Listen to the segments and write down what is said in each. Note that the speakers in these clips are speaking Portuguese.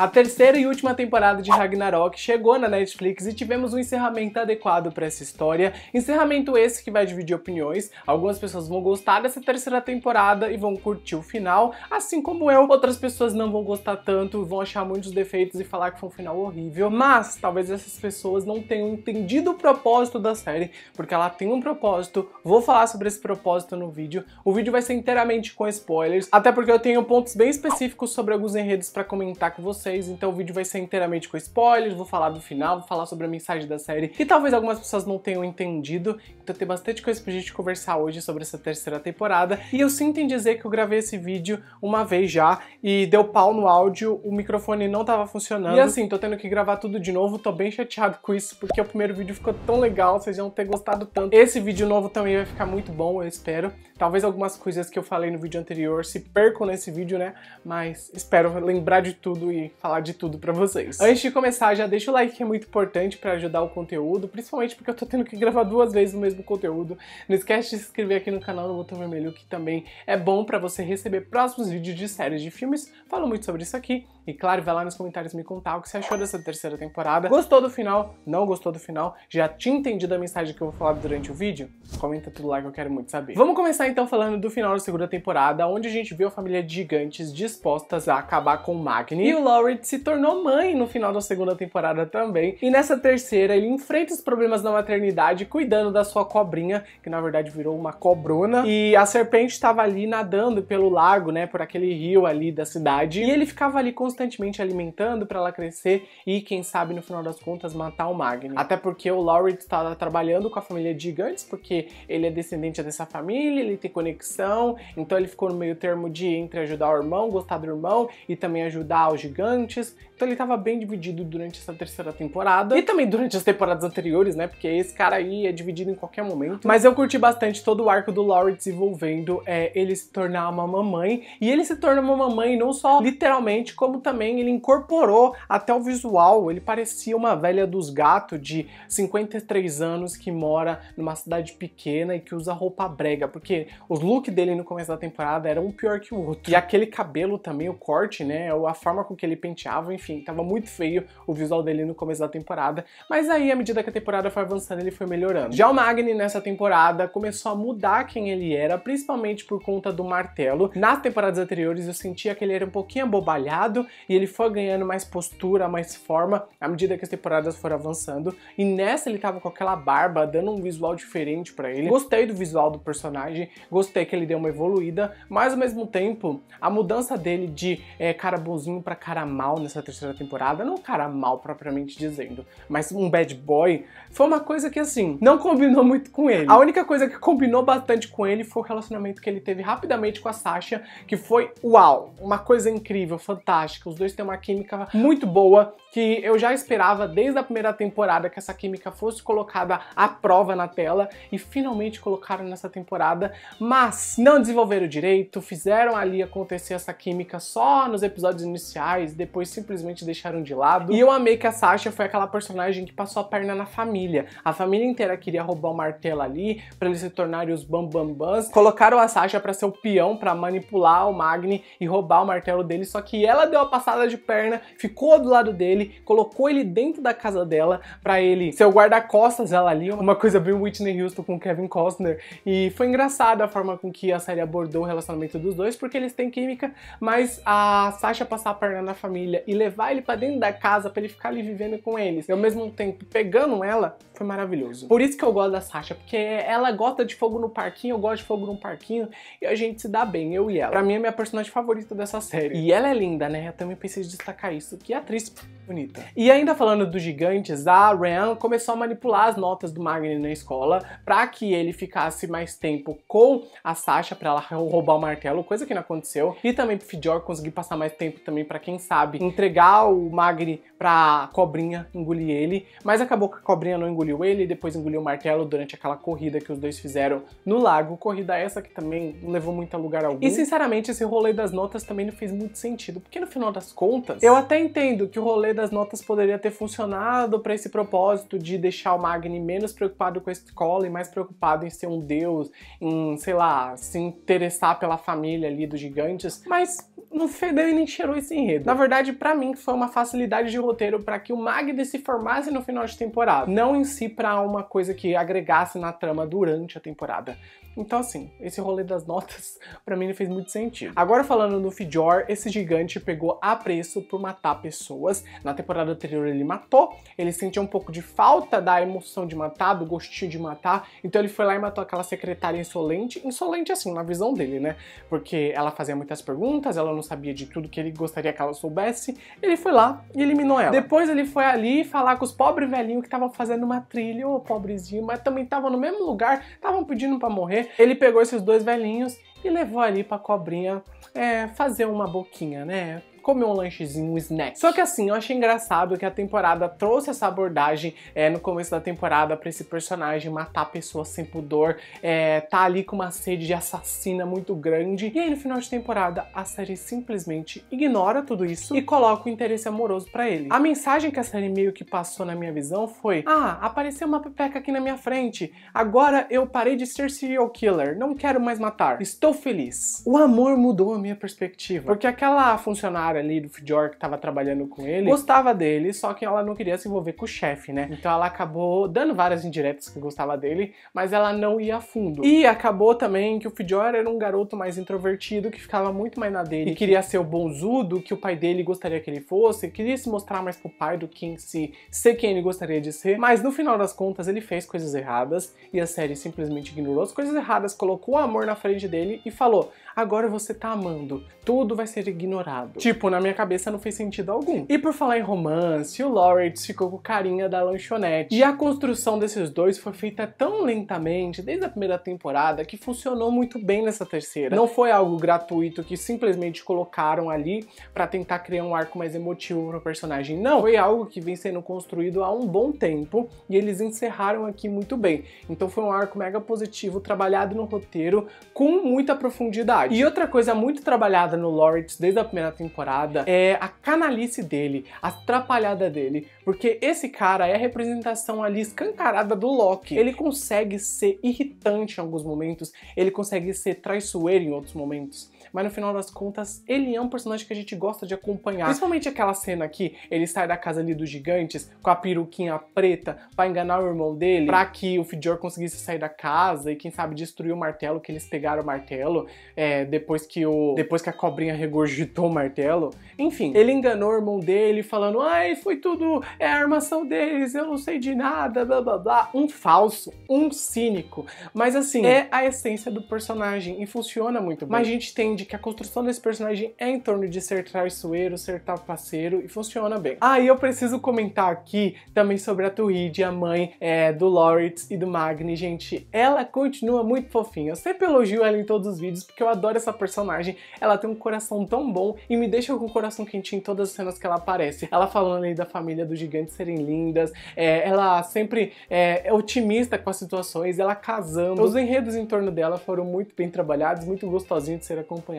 A terceira e última temporada de Ragnarok chegou na Netflix e tivemos um encerramento adequado para essa história. Encerramento esse que vai dividir opiniões. Algumas pessoas vão gostar dessa terceira temporada e vão curtir o final, assim como eu. Outras pessoas não vão gostar tanto, vão achar muitos defeitos e falar que foi um final horrível. Mas talvez essas pessoas não tenham entendido o propósito da série, porque ela tem um propósito. Vou falar sobre esse propósito no vídeo. O vídeo vai ser inteiramente com spoilers, até porque eu tenho pontos bem específicos sobre alguns enredos para comentar com vocês vocês, então o vídeo vai ser inteiramente com spoilers, vou falar do final, vou falar sobre a mensagem da série, que talvez algumas pessoas não tenham entendido, então tem bastante coisa pra gente conversar hoje sobre essa terceira temporada, e eu sinto em dizer que eu gravei esse vídeo uma vez já, e deu pau no áudio, o microfone não tava funcionando, e assim, tô tendo que gravar tudo de novo, tô bem chateado com isso, porque o primeiro vídeo ficou tão legal, vocês vão ter gostado tanto. Esse vídeo novo também vai ficar muito bom, eu espero. Talvez algumas coisas que eu falei no vídeo anterior se percam nesse vídeo, né? Mas espero lembrar de tudo e falar de tudo pra vocês. Antes de começar, já deixa o like que é muito importante para ajudar o conteúdo, principalmente porque eu tô tendo que gravar duas vezes o mesmo conteúdo. Não esquece de se inscrever aqui no canal do Botão Vermelho, que também é bom para você receber próximos vídeos de séries de filmes. Falo muito sobre isso aqui. E claro, vai lá nos comentários me contar o que você achou dessa terceira temporada. Gostou do final? Não gostou do final? Já tinha entendido a mensagem que eu vou falar durante o vídeo? Comenta tudo lá que eu quero muito saber. Vamos começar então falando do final da segunda temporada, onde a gente viu a família de gigantes dispostas a acabar com o Magni. E o Laura Laurie se tornou mãe no final da segunda temporada também. E nessa terceira, ele enfrenta os problemas da maternidade cuidando da sua cobrinha, que na verdade virou uma cobrona. E a serpente estava ali nadando pelo lago, né? Por aquele rio ali da cidade. E ele ficava ali constantemente alimentando para ela crescer e, quem sabe, no final das contas, matar o Magni. Até porque o Laurie estava tá trabalhando com a família de gigantes, porque ele é descendente dessa família, ele tem conexão, então ele ficou no meio termo de entre ajudar o irmão, gostar do irmão e também ajudar o gigante antes então ele tava bem dividido durante essa terceira temporada e também durante as temporadas anteriores, né? Porque esse cara aí é dividido em qualquer momento. Mas eu curti bastante todo o arco do Laurie desenvolvendo é, ele se tornar uma mamãe. E ele se torna uma mamãe não só literalmente, como também ele incorporou até o visual. Ele parecia uma velha dos gatos de 53 anos que mora numa cidade pequena e que usa roupa brega, porque os looks dele no começo da temporada eram um pior que o outro. E aquele cabelo também, o corte, né? A forma com que ele penteava, enfim enfim, tava muito feio o visual dele no começo da temporada, mas aí, à medida que a temporada foi avançando, ele foi melhorando. Já o Magni, nessa temporada, começou a mudar quem ele era, principalmente por conta do martelo. Nas temporadas anteriores, eu sentia que ele era um pouquinho abobalhado, e ele foi ganhando mais postura, mais forma, à medida que as temporadas foram avançando, e nessa ele tava com aquela barba, dando um visual diferente para ele. Gostei do visual do personagem, gostei que ele deu uma evoluída, mas ao mesmo tempo, a mudança dele de é, cara bonzinho pra cara mal nessa terceira terceira temporada, não um cara mal propriamente dizendo, mas um bad boy, foi uma coisa que assim, não combinou muito com ele. A única coisa que combinou bastante com ele foi o relacionamento que ele teve rapidamente com a Sasha, que foi uau, uma coisa incrível, fantástica. Os dois têm uma química muito boa que eu já esperava desde a primeira temporada que essa química fosse colocada à prova na tela e finalmente colocaram nessa temporada, mas não desenvolveram direito, fizeram ali acontecer essa química só nos episódios iniciais, depois simplesmente deixaram de lado. E eu amei que a Sasha foi aquela personagem que passou a perna na família. A família inteira queria roubar o martelo ali para eles se tornarem os bambambãs. Colocaram a Sasha para ser o peão para manipular o Magni e roubar o martelo dele, só que ela deu a passada de perna, ficou do lado dele ele, colocou ele dentro da casa dela para ele ser o guarda-costas dela ali, uma coisa bem Whitney Houston com Kevin Costner. E foi engraçada a forma com que a série abordou o relacionamento dos dois, porque eles têm química, mas a Sasha passar a perna na família e levar ele para dentro da casa para ele ficar ali vivendo com eles, e ao mesmo tempo pegando ela, foi maravilhoso. Por isso que eu gosto da Sasha, porque ela gosta de fogo no parquinho, eu gosto de fogo no parquinho, e a gente se dá bem, eu e ela. Pra mim é minha personagem favorita dessa série. E ela é linda, né? Eu também preciso destacar isso. Que atriz bonita. E ainda falando dos gigantes, a Ryan começou a manipular as notas do Magni na escola para que ele ficasse mais tempo com a Sasha para ela roubar o martelo, coisa que não aconteceu. E também pro Fjord conseguir passar mais tempo também para quem sabe entregar o Magni pra cobrinha engolir ele, mas acabou que a cobrinha não engoliu ele, e depois engoliu o martelo durante aquela corrida que os dois fizeram no lago, corrida essa que também não levou muito a lugar algum. E sinceramente, esse rolê das notas também não fez muito sentido, porque no final das contas, eu até entendo que o rolê das notas poderia ter funcionado para esse propósito de deixar o Magni menos preocupado com a escola e mais preocupado em ser um deus, em, sei lá, se interessar pela família ali dos gigantes, mas não fedeu e nem cheirou esse enredo. Na verdade, para mim, foi uma facilidade de roteiro para que o Magda se formasse no final de temporada, não em si para uma coisa que agregasse na trama durante a temporada. Então, assim, esse rolê das notas, para mim, não fez muito sentido. Agora, falando do Fjord, esse gigante pegou a preço por matar pessoas. Na temporada anterior, ele matou, ele sentia um pouco de falta da emoção de matar, do gostinho de matar, então ele foi lá e matou aquela secretária insolente. Insolente, assim, na visão dele, né? Porque ela fazia muitas perguntas, ela não sabia de tudo que ele gostaria que ela soubesse, ele foi lá e eliminou ela. Depois ele foi ali falar com os pobres velhinhos que estavam fazendo uma trilha, ô oh, pobrezinho, mas também estavam no mesmo lugar, estavam pedindo para morrer. Ele pegou esses dois velhinhos e levou ali pra cobrinha é, fazer uma boquinha, né? comer um lanchezinho, um snack. Só que assim, eu achei engraçado que a temporada trouxe essa abordagem é, no começo da temporada pra esse personagem matar pessoas sem pudor, é, tá ali com uma sede de assassina muito grande. E aí no final de temporada, a série simplesmente ignora tudo isso e coloca o interesse amoroso para ele. A mensagem que a série meio que passou na minha visão foi: ah, apareceu uma pepeca aqui na minha frente, agora eu parei de ser serial killer, não quero mais matar, estou feliz. O amor mudou a minha perspectiva, porque aquela funcionária cara ali do Fjord que tava trabalhando com ele gostava dele, só que ela não queria se envolver com o chefe, né? Então ela acabou dando várias indiretas que gostava dele, mas ela não ia a fundo. E acabou também que o Fjord era um garoto mais introvertido que ficava muito mais na dele e queria ser o bonzudo que o pai dele gostaria que ele fosse, queria se mostrar mais pro pai do que em si ser quem ele gostaria de ser, mas no final das contas ele fez coisas erradas e a série simplesmente ignorou as coisas erradas, colocou o amor na frente dele e falou: agora você tá amando. Tudo vai ser ignorado. Tipo, na minha cabeça não fez sentido algum. E por falar em romance, o Lawrence ficou com carinha da lanchonete. E a construção desses dois foi feita tão lentamente, desde a primeira temporada, que funcionou muito bem nessa terceira. Não foi algo gratuito que simplesmente colocaram ali para tentar criar um arco mais emotivo pro personagem. Não, foi algo que vem sendo construído há um bom tempo e eles encerraram aqui muito bem. Então foi um arco mega positivo, trabalhado no roteiro, com muita profundidade verdade. E outra coisa muito trabalhada no Lawrence desde a primeira temporada é a canalice dele, a atrapalhada dele, porque esse cara é a representação ali escancarada do Loki. Ele consegue ser irritante em alguns momentos, ele consegue ser traiçoeiro em outros momentos mas no final das contas, ele é um personagem que a gente gosta de acompanhar. Principalmente aquela cena que ele sai da casa ali dos gigantes com a peruquinha preta para enganar o irmão dele, para que o Fidior conseguisse sair da casa e quem sabe destruir o martelo, que eles pegaram o martelo é, depois que o depois que a cobrinha regurgitou o martelo. Enfim, ele enganou o irmão dele falando: "Ai, foi tudo é a armação deles, eu não sei de nada, blá blá blá". Um falso, um cínico, mas assim, é, é a essência do personagem e funciona muito bem. Mas a gente tende entende que a construção desse personagem é em torno de ser traiçoeiro, ser tapaceiro e funciona bem. Ah, e eu preciso comentar aqui também sobre a Tweed, a mãe é, do Loritz e do Magni, gente. Ela continua muito fofinha. Eu sempre elogio ela em todos os vídeos porque eu adoro essa personagem. Ela tem um coração tão bom e me deixa com o coração quentinho em todas as cenas que ela aparece. Ela falando ali da família do gigante serem lindas, é, ela sempre é, é otimista com as situações, ela casando. Os enredos em torno dela foram muito bem trabalhados, muito gostosinho de ser acompanhado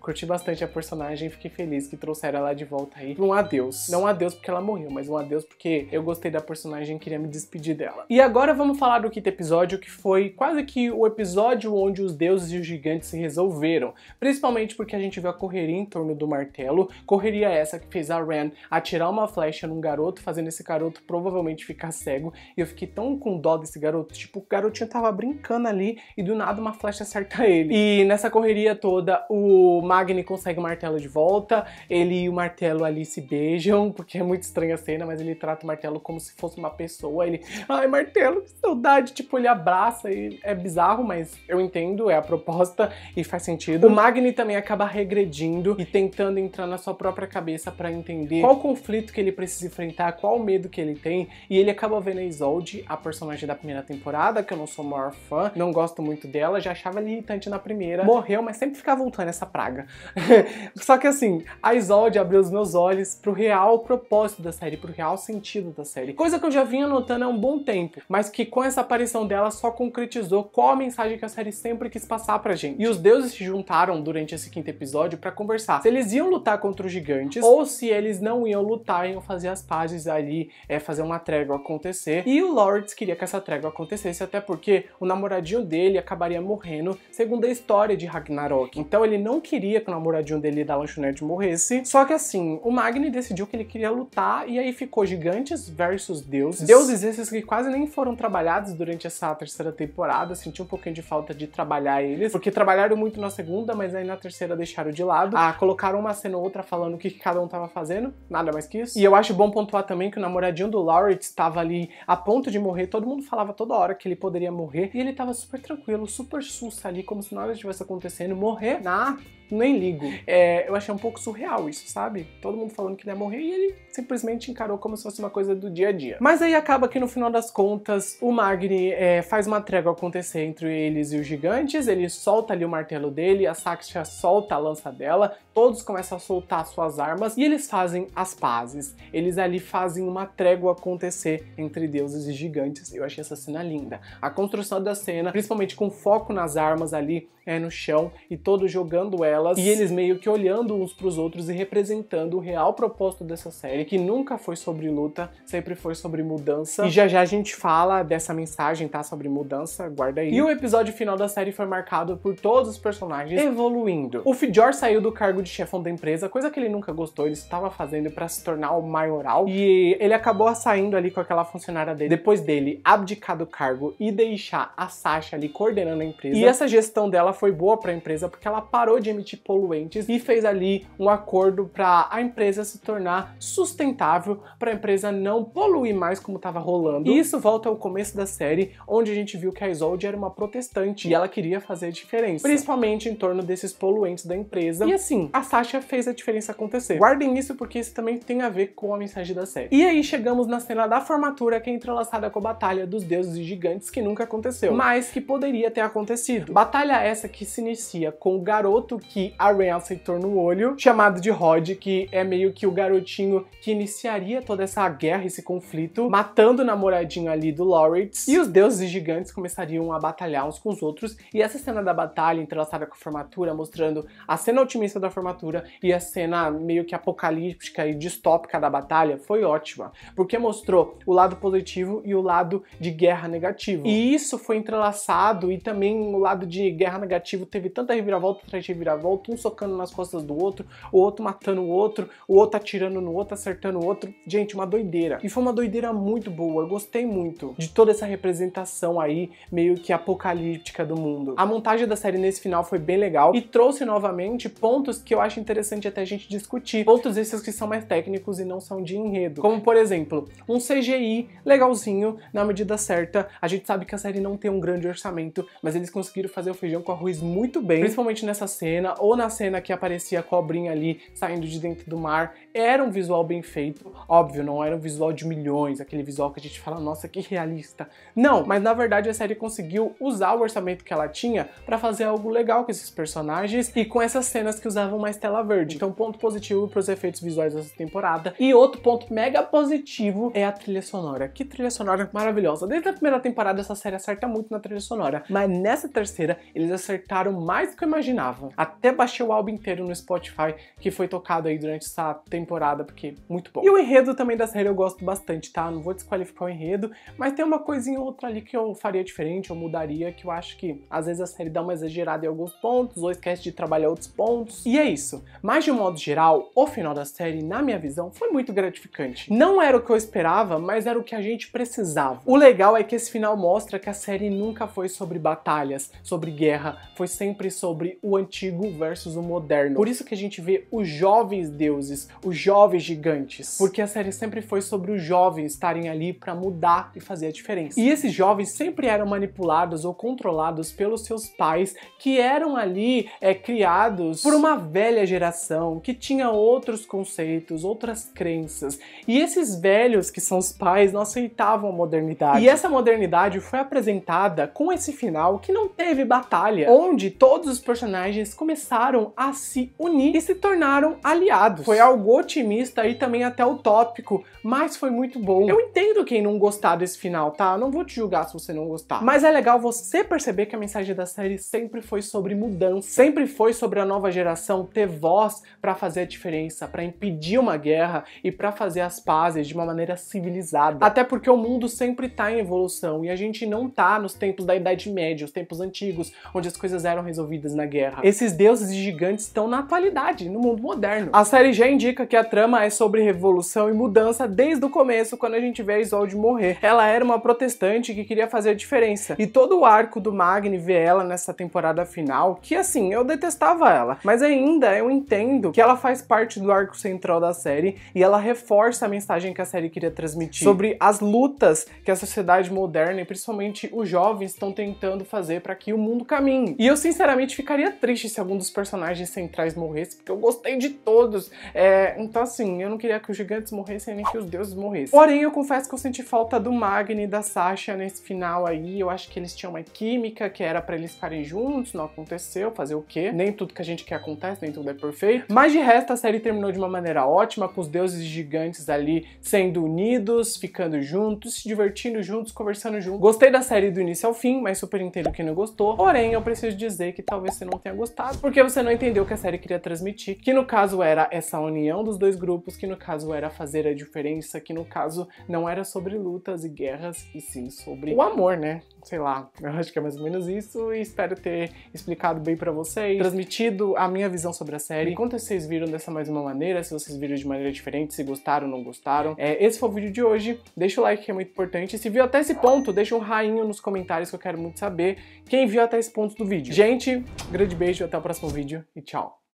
Curti bastante a personagem e fiquei feliz que trouxeram ela de volta aí. Um adeus. Não um adeus porque ela morreu, mas um adeus porque eu gostei da personagem e queria me despedir dela. E agora vamos falar do quinto episódio, que foi quase que o episódio onde os deuses e os gigantes se resolveram. Principalmente porque a gente viu a correria em torno do martelo. Correria essa que fez a Ren atirar uma flecha num garoto, fazendo esse garoto provavelmente ficar cego. E eu fiquei tão com dó desse garoto. Tipo, o garotinho tava brincando ali e do nada uma flecha acerta ele. E nessa correria toda, o Magni consegue o martelo de volta, ele e o martelo ali se beijam, porque é muito estranha a cena, mas ele trata o martelo como se fosse uma pessoa. Ele, ai, martelo, que saudade! Tipo, ele abraça e é bizarro, mas eu entendo, é a proposta e faz sentido. O Magni também acaba regredindo e tentando entrar na sua própria cabeça para entender qual conflito que ele precisa enfrentar, qual medo que ele tem, e ele acaba vendo a Isolde, a personagem da primeira temporada, que eu não sou o maior fã, não gosto muito dela, já achava ela irritante na primeira, morreu, mas sempre ficava é nessa praga. Só que assim, a Isolde abriu os meus olhos pro real propósito da série, pro real sentido da série. Coisa que eu já vinha notando há um bom tempo, mas que com essa aparição dela só concretizou qual a mensagem que a série sempre quis passar pra gente. E os deuses se juntaram durante esse quinto episódio para conversar se eles iam lutar contra os gigantes ou se eles não iam lutar, iam fazer as pazes ali, é, fazer uma trégua acontecer. E o Lawrence queria que essa trégua acontecesse, até porque o namoradinho dele acabaria morrendo, segundo a história de Ragnarok. Então ele não queria que o namoradinho dele da lanchonete morresse. Só que assim, o Magni decidiu que ele queria lutar e aí ficou gigantes versus deuses. Deuses esses que quase nem foram trabalhados durante essa terceira temporada. Senti um pouquinho de falta de trabalhar eles, porque trabalharam muito na segunda, mas aí na terceira deixaram de lado. Ah, colocaram uma cena ou outra falando o que cada um tava fazendo, nada mais que isso. E eu acho bom pontuar também que o namoradinho do Lawrence estava ali a ponto de morrer, todo mundo falava toda hora que ele poderia morrer, e ele tava super tranquilo, super sussa ali, como se nada estivesse acontecendo, morrer, nada tá? nem ligo. É, eu achei um pouco surreal isso, sabe? Todo mundo falando que ele ia morrer e ele simplesmente encarou como se fosse uma coisa do dia a dia. Mas aí acaba que no final das contas, o Magni é, faz uma trégua acontecer entre eles e os gigantes, ele solta ali o martelo dele, a Saxia solta a lança dela, todos começam a soltar suas armas e eles fazem as pazes. Eles ali fazem uma trégua acontecer entre deuses e gigantes. Eu achei essa cena linda. A construção da cena, principalmente com foco nas armas ali, é, no chão, e todos jogando ela e eles meio que olhando uns para os outros e representando o real propósito dessa série, que nunca foi sobre luta, sempre foi sobre mudança. E já já a gente fala dessa mensagem, tá? Sobre mudança, guarda aí. E o episódio final da série foi marcado por todos os personagens evoluindo. O Fjord saiu do cargo de chefão da empresa, coisa que ele nunca gostou, ele estava fazendo para se tornar o maioral, e ele acabou saindo ali com aquela funcionária dele. Depois dele abdicar do cargo e deixar a Sasha ali coordenando a empresa. E essa gestão dela foi boa para a empresa porque ela parou de emitir poluentes e fez ali um acordo para a empresa se tornar sustentável, para a empresa não poluir mais como estava rolando. E isso volta ao começo da série, onde a gente viu que a Isolde era uma protestante e ela queria fazer a diferença, principalmente em torno desses poluentes da empresa. E assim, a Sasha fez a diferença acontecer. Guardem isso porque isso também tem a ver com a mensagem da série. E aí chegamos na cena da formatura que é entrelaçada com a batalha dos deuses e gigantes que nunca aconteceu, mas que poderia ter acontecido. Batalha essa que se inicia com o garoto que a Ren aceitou no olho, chamado de Rod, que é meio que o garotinho que iniciaria toda essa guerra, esse conflito, matando o namoradinho ali do Loritz. E os deuses gigantes começariam a batalhar uns com os outros. E essa cena da batalha entrelaçada com a formatura, mostrando a cena otimista da formatura e a cena meio que apocalíptica e distópica da batalha, foi ótima, porque mostrou o lado positivo e o lado de guerra negativo. E isso foi entrelaçado e também o lado de guerra negativo teve tanta reviravolta atrás de reviravolta volta, um socando nas costas do outro, o outro matando o outro, o outro atirando no outro, acertando o outro. Gente, uma doideira. E foi uma doideira muito boa, eu gostei muito de toda essa representação aí, meio que apocalíptica do mundo. A montagem da série nesse final foi bem legal e trouxe novamente pontos que eu acho interessante até a gente discutir. Outros esses que são mais técnicos e não são de enredo. Como, por exemplo, um CGI legalzinho, na medida certa. A gente sabe que a série não tem um grande orçamento, mas eles conseguiram fazer o feijão com arroz muito bem, principalmente nessa cena ou na cena que aparecia a cobrinha ali saindo de dentro do mar, era um visual bem feito. Óbvio, não era um visual de milhões, aquele visual que a gente fala, nossa, que realista. Não, mas na verdade a série conseguiu usar o orçamento que ela tinha para fazer algo legal com esses personagens e com essas cenas que usavam mais tela verde. Então, ponto positivo para os efeitos visuais dessa temporada. E outro ponto mega positivo é a trilha sonora. Que trilha sonora maravilhosa. Desde a primeira temporada essa série acerta muito na trilha sonora, mas nessa terceira eles acertaram mais do que eu imaginava. A até baixei o álbum inteiro no Spotify, que foi tocado aí durante essa temporada, porque muito bom. E o enredo também da série eu gosto bastante, tá? Não vou desqualificar o enredo, mas tem uma coisinha ou outra ali que eu faria diferente, eu mudaria, que eu acho que às vezes a série dá uma exagerada em alguns pontos, ou esquece de trabalhar outros pontos. E é isso. Mas de um modo geral, o final da série, na minha visão, foi muito gratificante. Não era o que eu esperava, mas era o que a gente precisava. O legal é que esse final mostra que a série nunca foi sobre batalhas, sobre guerra, foi sempre sobre o antigo versus o moderno. Por isso que a gente vê os jovens deuses, os jovens gigantes, porque a série sempre foi sobre os jovens estarem ali para mudar e fazer a diferença. E esses jovens sempre eram manipulados ou controlados pelos seus pais, que eram ali é, criados por uma velha geração que tinha outros conceitos, outras crenças. E esses velhos que são os pais não aceitavam a modernidade. E essa modernidade foi apresentada com esse final que não teve batalha, onde todos os personagens começaram começaram a se unir e se tornaram aliados. Foi algo otimista e também até utópico, mas foi muito bom. Eu entendo quem não gostar desse final, tá? não vou te julgar se você não gostar. Mas é legal você perceber que a mensagem da série sempre foi sobre mudança, sempre foi sobre a nova geração ter voz para fazer a diferença, para impedir uma guerra e para fazer as pazes de uma maneira civilizada. Até porque o mundo sempre tá em evolução e a gente não tá nos tempos da Idade Média, os tempos antigos, onde as coisas eram resolvidas na guerra. Esses deuses deuses e gigantes estão na atualidade, no mundo moderno. A série já indica que a trama é sobre revolução e mudança desde o começo, quando a gente vê a Isolde morrer. Ela era uma protestante que queria fazer a diferença. E todo o arco do Magni vê ela nessa temporada final, que assim, eu detestava ela. Mas ainda eu entendo que ela faz parte do arco central da série e ela reforça a mensagem que a série queria transmitir sobre as lutas que a sociedade moderna e principalmente os jovens estão tentando fazer para que o mundo caminhe. E eu sinceramente ficaria triste se algum dos personagens centrais morresse, porque eu gostei de todos. É, então, assim, eu não queria que os gigantes morressem nem que os deuses morressem. Porém, eu confesso que eu senti falta do Magni e da Sasha nesse final aí. Eu acho que eles tinham uma química que era para eles ficarem juntos, não aconteceu, fazer o quê? Nem tudo que a gente quer acontece, nem tudo é perfeito. Mas de resto, a série terminou de uma maneira ótima, com os deuses gigantes ali sendo unidos, ficando juntos, se divertindo juntos, conversando juntos. Gostei da série do início ao fim, mas super entendo quem não gostou. Porém, eu preciso dizer que talvez você não tenha gostado, porque porque você não entendeu o que a série queria transmitir, que no caso era essa união dos dois grupos, que no caso era fazer a diferença, que no caso não era sobre lutas e guerras, e sim sobre o amor, né? Sei lá, eu acho que é mais ou menos isso e espero ter explicado bem para vocês, transmitido a minha visão sobre a série. Enquanto vocês viram dessa mais uma maneira, se vocês viram de maneira diferente, se gostaram ou não gostaram. É, esse foi o vídeo de hoje, deixa o like que é muito importante. Se viu até esse ponto, deixa um rainho nos comentários que eu quero muito saber quem viu até esse ponto do vídeo. Gente, grande beijo, até o próximo próximo vídeo e tchau!